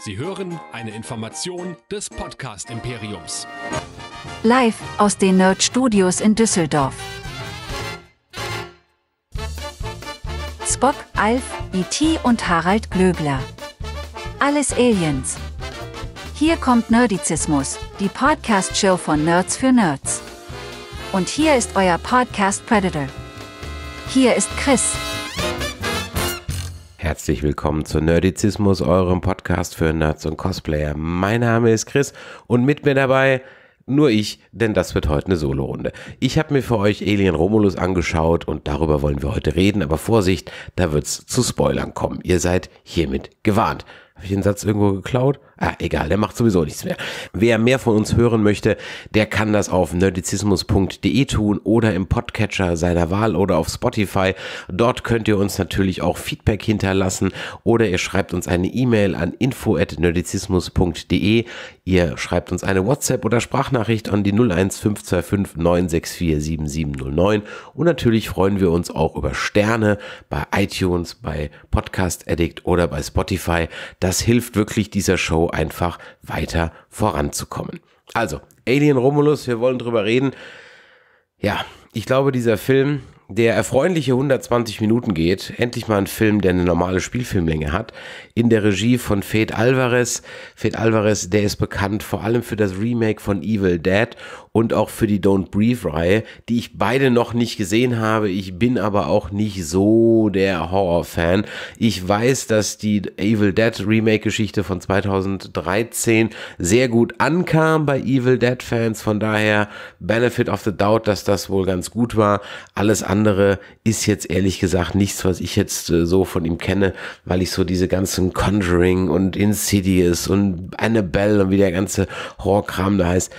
Sie hören eine Information des Podcast Imperiums. Live aus den Nerd Studios in Düsseldorf. Spock, Alf, E.T. und Harald Glöbler. Alles Aliens. Hier kommt Nerdizismus, die Podcast-Show von Nerds für Nerds. Und hier ist euer Podcast Predator. Hier ist Chris. Herzlich willkommen zu Nerdizismus, eurem Podcast für Nerds und Cosplayer. Mein Name ist Chris und mit mir dabei nur ich, denn das wird heute eine Solo-Runde. Ich habe mir für euch Alien Romulus angeschaut und darüber wollen wir heute reden, aber Vorsicht, da wird es zu Spoilern kommen. Ihr seid hiermit gewarnt. Habe ich den Satz irgendwo geklaut? Ah, egal, der macht sowieso nichts mehr. Wer mehr von uns hören möchte, der kann das auf nerdizismus.de tun oder im Podcatcher seiner Wahl oder auf Spotify. Dort könnt ihr uns natürlich auch Feedback hinterlassen oder ihr schreibt uns eine E-Mail an info@nerdizismus.de. Ihr schreibt uns eine WhatsApp oder Sprachnachricht an die 01525 964 7709 und natürlich freuen wir uns auch über Sterne bei iTunes, bei Podcast Addict oder bei Spotify. Da das hilft wirklich dieser Show einfach weiter voranzukommen. Also, Alien Romulus, wir wollen drüber reden. Ja, ich glaube, dieser Film, der erfreuliche 120 Minuten geht, endlich mal ein Film, der eine normale Spielfilmlänge hat, in der Regie von Fed Alvarez. Fed Alvarez, der ist bekannt vor allem für das Remake von Evil Dead und auch für die Don't Breathe-Reihe, die ich beide noch nicht gesehen habe. Ich bin aber auch nicht so der Horror-Fan. Ich weiß, dass die Evil Dead Remake-Geschichte von 2013 sehr gut ankam bei Evil Dead-Fans. Von daher Benefit of the Doubt, dass das wohl ganz gut war. Alles andere ist jetzt ehrlich gesagt nichts, was ich jetzt äh, so von ihm kenne, weil ich so diese ganzen Conjuring und Insidious und Annabelle und wie der ganze Horrorkram da heißt,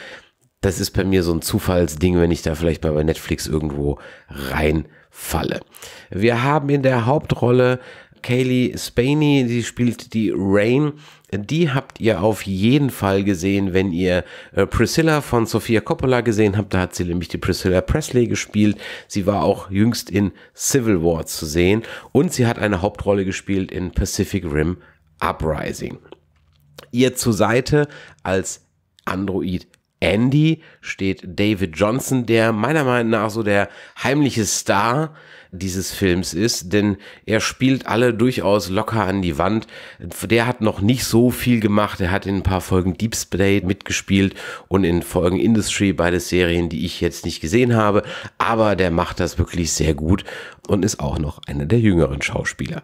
das ist bei mir so ein Zufallsding, wenn ich da vielleicht mal bei Netflix irgendwo reinfalle. Wir haben in der Hauptrolle Kaylee Spaney, sie spielt die Rain. Die habt ihr auf jeden Fall gesehen, wenn ihr äh, Priscilla von Sofia Coppola gesehen habt. Da hat sie nämlich die Priscilla Presley gespielt. Sie war auch jüngst in Civil War zu sehen. Und sie hat eine Hauptrolle gespielt in Pacific Rim Uprising. Ihr zur Seite als Android Andy steht David Johnson, der meiner Meinung nach so der heimliche Star dieses Films ist, denn er spielt alle durchaus locker an die Wand. Der hat noch nicht so viel gemacht. Er hat in ein paar Folgen Deep Space mitgespielt und in Folgen Industry, beide Serien, die ich jetzt nicht gesehen habe. Aber der macht das wirklich sehr gut und ist auch noch einer der jüngeren Schauspieler.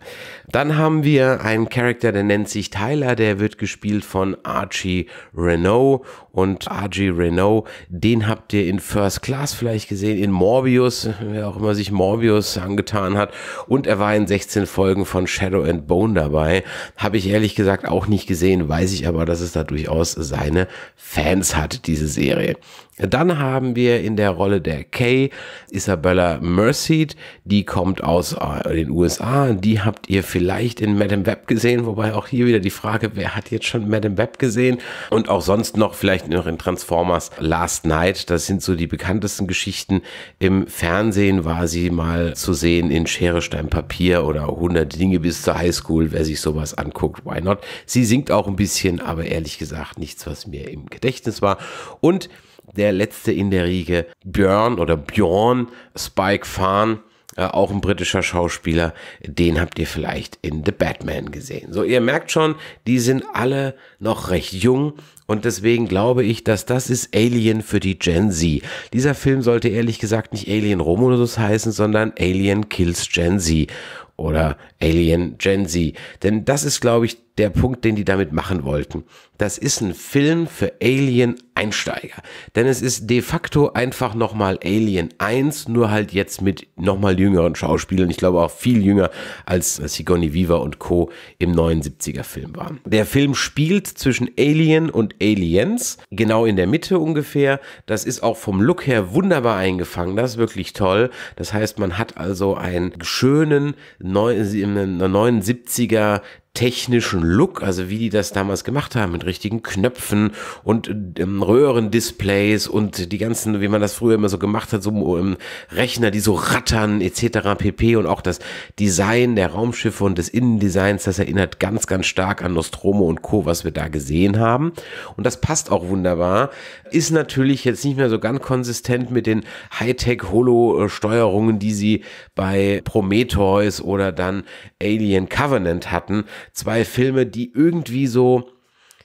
Dann haben wir einen Charakter, der nennt sich Tyler, der wird gespielt von Archie Renault und Archie Renault, den habt ihr in First Class vielleicht gesehen, in Morbius, wer auch immer sich Morbius Busse angetan hat. Und er war in 16 Folgen von Shadow and Bone dabei. Habe ich ehrlich gesagt auch nicht gesehen, weiß ich aber, dass es da durchaus seine Fans hat, diese Serie. Dann haben wir in der Rolle der Kay Isabella Merced, die kommt aus äh, den USA, die habt ihr vielleicht in Madame Web gesehen, wobei auch hier wieder die Frage, wer hat jetzt schon Madame Web gesehen und auch sonst noch vielleicht noch in Transformers Last Night, das sind so die bekanntesten Geschichten. Im Fernsehen war sie mal zu sehen in Schere, Stein, Papier oder 100 Dinge bis zur Highschool, wer sich sowas anguckt, why not? Sie singt auch ein bisschen, aber ehrlich gesagt nichts, was mir im Gedächtnis war. Und der letzte in der Riege, Björn oder Björn, Spike Farn, äh, auch ein britischer Schauspieler, den habt ihr vielleicht in The Batman gesehen. So, ihr merkt schon, die sind alle noch recht jung und deswegen glaube ich, dass das ist Alien für die Gen Z. Dieser Film sollte ehrlich gesagt nicht Alien Romulus heißen, sondern Alien Kills Gen Z oder Alien Gen Z. Denn das ist, glaube ich, der Punkt, den die damit machen wollten. Das ist ein Film für Alien-Einsteiger. Denn es ist de facto einfach nochmal Alien 1, nur halt jetzt mit nochmal jüngeren Schauspielern. Ich glaube auch viel jünger als Sigourney Viva und Co. im 79er-Film waren. Der Film spielt zwischen Alien und Aliens, genau in der Mitte ungefähr. Das ist auch vom Look her wunderbar eingefangen. Das ist wirklich toll. Das heißt, man hat also einen schönen, neu, in der 79er technischen Look, also wie die das damals gemacht haben, mit richtigen Knöpfen und ähm, Röhrendisplays und die ganzen, wie man das früher immer so gemacht hat, so ähm, Rechner, die so rattern etc. pp. Und auch das Design der Raumschiffe und des Innendesigns, das erinnert ganz, ganz stark an Nostromo und Co., was wir da gesehen haben. Und das passt auch wunderbar. Ist natürlich jetzt nicht mehr so ganz konsistent mit den Hightech-Holo-Steuerungen, die sie bei Prometheus oder dann Alien Covenant hatten zwei Filme, die irgendwie so,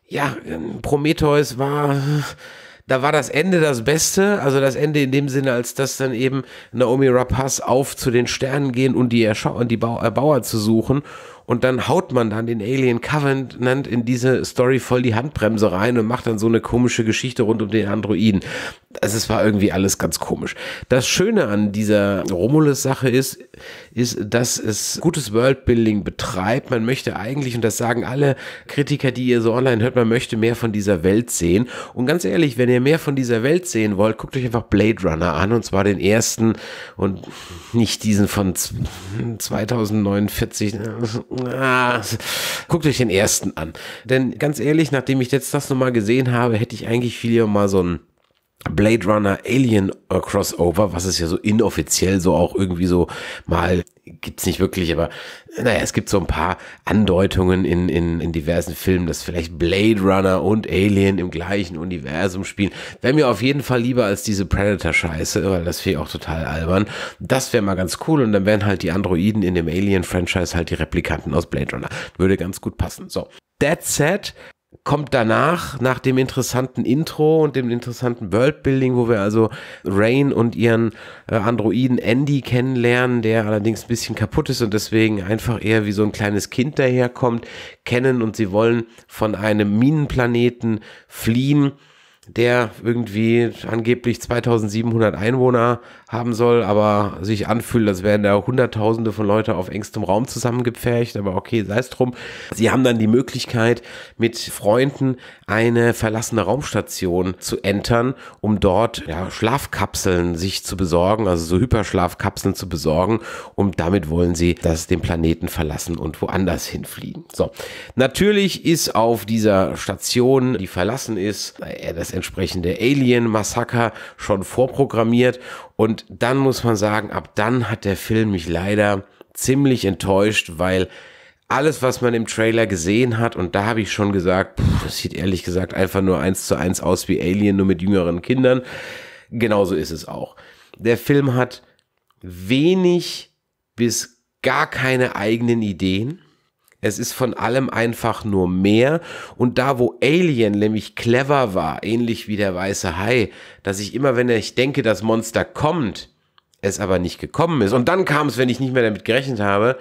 ja, ähm, Prometheus war, da war das Ende das Beste, also das Ende in dem Sinne, als dass dann eben Naomi Rapace auf zu den Sternen gehen und die, Erscha und die Bau Erbauer zu suchen und dann haut man dann den Alien Covenant in diese Story voll die Handbremse rein und macht dann so eine komische Geschichte rund um den Androiden. Also es war irgendwie alles ganz komisch. Das Schöne an dieser Romulus-Sache ist, ist, dass es gutes Worldbuilding betreibt. Man möchte eigentlich, und das sagen alle Kritiker, die ihr so online hört, man möchte mehr von dieser Welt sehen. Und ganz ehrlich, wenn ihr mehr von dieser Welt sehen wollt, guckt euch einfach Blade Runner an, und zwar den ersten und nicht diesen von 2049 ah, guckt euch den ersten an. Denn ganz ehrlich, nachdem ich jetzt das nochmal gesehen habe, hätte ich eigentlich viel lieber mal so ein Blade Runner Alien äh, Crossover, was es ja so inoffiziell so auch irgendwie so mal gibt es nicht wirklich, aber äh, naja, es gibt so ein paar Andeutungen in, in, in diversen Filmen, dass vielleicht Blade Runner und Alien im gleichen Universum spielen. Wäre mir auf jeden Fall lieber als diese Predator-Scheiße, weil das wäre auch total albern. Das wäre mal ganz cool und dann wären halt die Androiden in dem Alien-Franchise halt die Replikanten aus Blade Runner. Würde ganz gut passen. So. That said, kommt danach, nach dem interessanten Intro und dem interessanten Worldbuilding, wo wir also Rain und ihren äh, Androiden Andy kennenlernen, der allerdings ein bisschen kaputt ist und deswegen einfach eher wie so ein kleines Kind daherkommt, kennen und sie wollen von einem Minenplaneten fliehen der irgendwie angeblich 2700 Einwohner haben soll, aber sich anfühlt, als wären da Hunderttausende von Leuten auf engstem Raum zusammengepfercht. Aber okay, sei es drum. Sie haben dann die Möglichkeit, mit Freunden eine verlassene Raumstation zu entern, um dort ja, Schlafkapseln sich zu besorgen, also so Hyperschlafkapseln zu besorgen. Und damit wollen sie das den Planeten verlassen und woanders hinfliegen. So, natürlich ist auf dieser Station, die verlassen ist, äh, das entsprechende Alien-Massaker schon vorprogrammiert. Und dann muss man sagen, ab dann hat der Film mich leider ziemlich enttäuscht, weil alles, was man im Trailer gesehen hat, und da habe ich schon gesagt, pff, das sieht ehrlich gesagt einfach nur eins zu eins aus wie Alien, nur mit jüngeren Kindern. Genauso ist es auch. Der Film hat wenig bis gar keine eigenen Ideen. Es ist von allem einfach nur mehr. Und da, wo Alien nämlich clever war, ähnlich wie der weiße Hai, dass ich immer, wenn ich denke, das Monster kommt, es aber nicht gekommen ist. Und dann kam es, wenn ich nicht mehr damit gerechnet habe,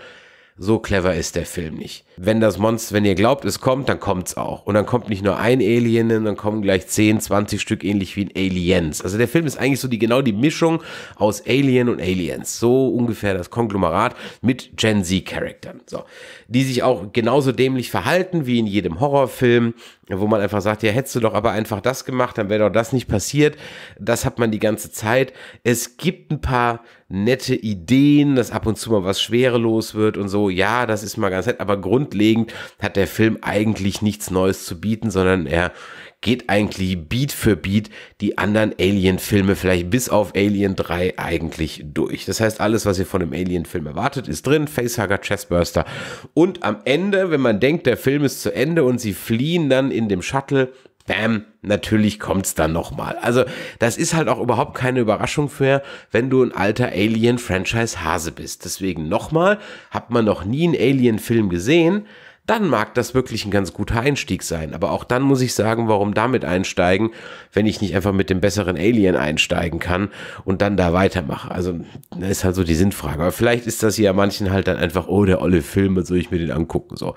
so clever ist der Film nicht. Wenn das Monster, wenn ihr glaubt, es kommt, dann kommt es auch. Und dann kommt nicht nur ein Alien, dann kommen gleich 10, 20 Stück ähnlich wie ein Aliens. Also der Film ist eigentlich so die genau die Mischung aus Alien und Aliens. So ungefähr das Konglomerat mit Gen Z Charaktern. So, die sich auch genauso dämlich verhalten wie in jedem Horrorfilm, wo man einfach sagt, ja, hättest du doch aber einfach das gemacht, dann wäre doch das nicht passiert. Das hat man die ganze Zeit. Es gibt ein paar nette Ideen, dass ab und zu mal was schwerelos wird und so. Ja, das ist mal ganz nett, aber grundlegend hat der Film eigentlich nichts Neues zu bieten, sondern er geht eigentlich Beat für Beat die anderen Alien-Filme, vielleicht bis auf Alien 3, eigentlich durch. Das heißt, alles, was ihr von einem Alien-Film erwartet, ist drin. Facehugger, Chessburster. Und am Ende, wenn man denkt, der Film ist zu Ende und sie fliehen dann in dem Shuttle bam, natürlich kommt es dann nochmal. Also das ist halt auch überhaupt keine Überraschung für, wenn du ein alter Alien-Franchise-Hase bist. Deswegen nochmal, hat man noch nie einen Alien-Film gesehen, dann mag das wirklich ein ganz guter Einstieg sein. Aber auch dann muss ich sagen, warum damit einsteigen, wenn ich nicht einfach mit dem besseren Alien einsteigen kann und dann da weitermache. Also, das ist halt so die Sinnfrage. Aber vielleicht ist das ja manchen halt dann einfach, oh, der olle Film, was soll ich mir den angucken? So.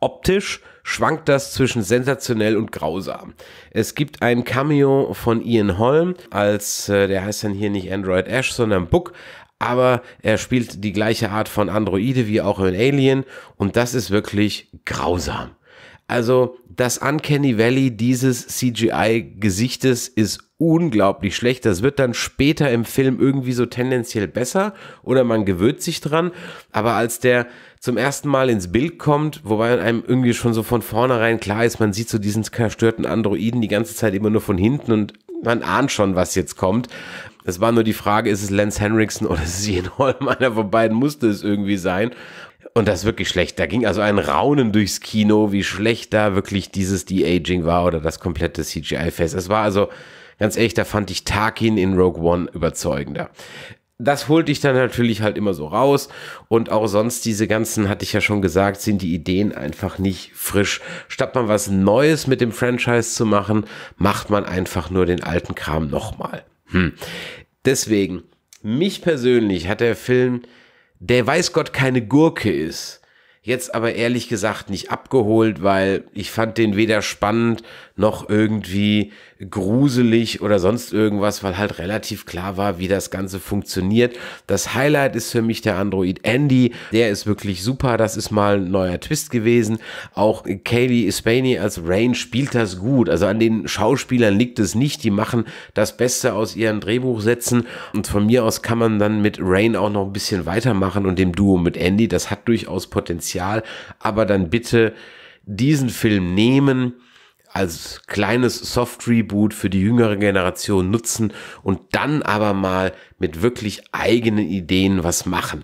Optisch schwankt das zwischen sensationell und grausam. Es gibt ein Cameo von Ian Holm als, äh, der heißt dann hier nicht Android Ash, sondern Book, aber er spielt die gleiche Art von Androide wie auch in Alien und das ist wirklich grausam. Also das Uncanny Valley dieses CGI-Gesichtes ist unglaublich schlecht. Das wird dann später im Film irgendwie so tendenziell besser oder man gewöhnt sich dran. Aber als der zum ersten Mal ins Bild kommt, wobei einem irgendwie schon so von vornherein klar ist, man sieht so diesen zerstörten Androiden die ganze Zeit immer nur von hinten und man ahnt schon, was jetzt kommt. Es war nur die Frage, ist es Lance Henriksen oder ist es Ian Holm? Einer von beiden musste es irgendwie sein. Und das ist wirklich schlecht. Da ging also ein Raunen durchs Kino, wie schlecht da wirklich dieses De-Aging war oder das komplette CGI-Face. Es war also, ganz ehrlich, da fand ich Tarkin in Rogue One überzeugender das holt dich dann natürlich halt immer so raus. Und auch sonst, diese ganzen, hatte ich ja schon gesagt, sind die Ideen einfach nicht frisch. Statt man was Neues mit dem Franchise zu machen, macht man einfach nur den alten Kram nochmal. Hm. Deswegen, mich persönlich hat der Film, der weiß Gott keine Gurke ist, jetzt aber ehrlich gesagt nicht abgeholt, weil ich fand den weder spannend noch irgendwie gruselig oder sonst irgendwas, weil halt relativ klar war, wie das Ganze funktioniert. Das Highlight ist für mich der Android Andy. Der ist wirklich super. Das ist mal ein neuer Twist gewesen. Auch Kaylee Spaney als Rain spielt das gut. Also an den Schauspielern liegt es nicht. Die machen das Beste aus ihren Drehbuchsätzen. Und von mir aus kann man dann mit Rain auch noch ein bisschen weitermachen und dem Duo mit Andy. Das hat durchaus Potenzial. Aber dann bitte diesen Film nehmen als kleines Soft-Reboot für die jüngere Generation nutzen und dann aber mal mit wirklich eigenen Ideen was machen.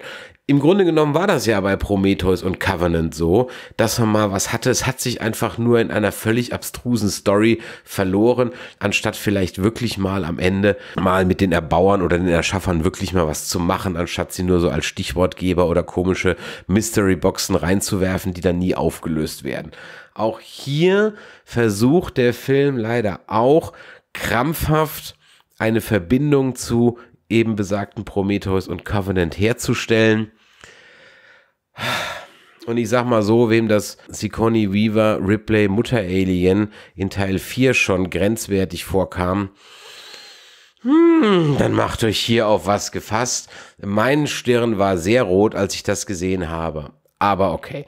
Im Grunde genommen war das ja bei Prometheus und Covenant so, dass man mal was hatte. Es hat sich einfach nur in einer völlig abstrusen Story verloren, anstatt vielleicht wirklich mal am Ende mal mit den Erbauern oder den Erschaffern wirklich mal was zu machen, anstatt sie nur so als Stichwortgeber oder komische Mystery-Boxen reinzuwerfen, die dann nie aufgelöst werden. Auch hier versucht der Film leider auch krampfhaft eine Verbindung zu eben besagten Prometheus und Covenant herzustellen. Und ich sag mal so, wem das Sicconi Weaver Ripley Mutter Alien in Teil 4 schon grenzwertig vorkam, hm, dann macht euch hier auf was gefasst. Mein Stirn war sehr rot, als ich das gesehen habe. Aber okay.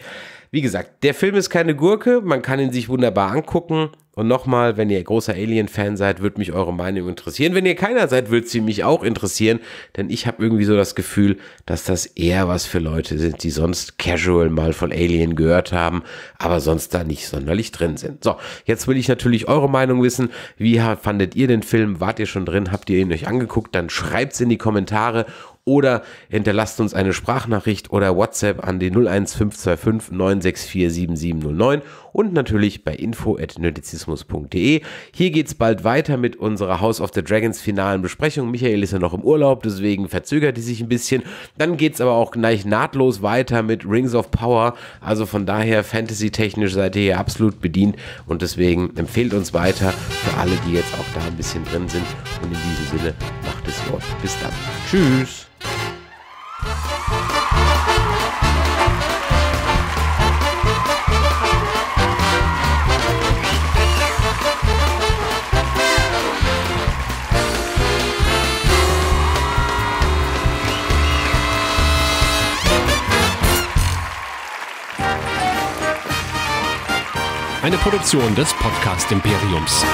Wie gesagt, der Film ist keine Gurke, man kann ihn sich wunderbar angucken. Und nochmal, wenn ihr großer Alien-Fan seid, würde mich eure Meinung interessieren. Wenn ihr keiner seid, würde sie mich auch interessieren, denn ich habe irgendwie so das Gefühl, dass das eher was für Leute sind, die sonst casual mal von Alien gehört haben, aber sonst da nicht sonderlich drin sind. So, jetzt will ich natürlich eure Meinung wissen. Wie fandet ihr den Film? Wart ihr schon drin? Habt ihr ihn euch angeguckt? Dann schreibt es in die Kommentare oder hinterlasst uns eine Sprachnachricht oder WhatsApp an die 01525 964 7709 und natürlich bei info.nerdizismus.de. Hier geht es bald weiter mit unserer House of the Dragons finalen Besprechung. Michael ist ja noch im Urlaub, deswegen verzögert die sich ein bisschen. Dann geht es aber auch gleich nahtlos weiter mit Rings of Power. Also von daher fantasy-technisch seid ihr hier absolut bedient und deswegen empfehlt uns weiter für alle, die jetzt auch da ein bisschen drin sind. Und in diesem Sinne macht dieses Wort. Bis dann. Tschüss. Eine Produktion des Podcast Imperiums.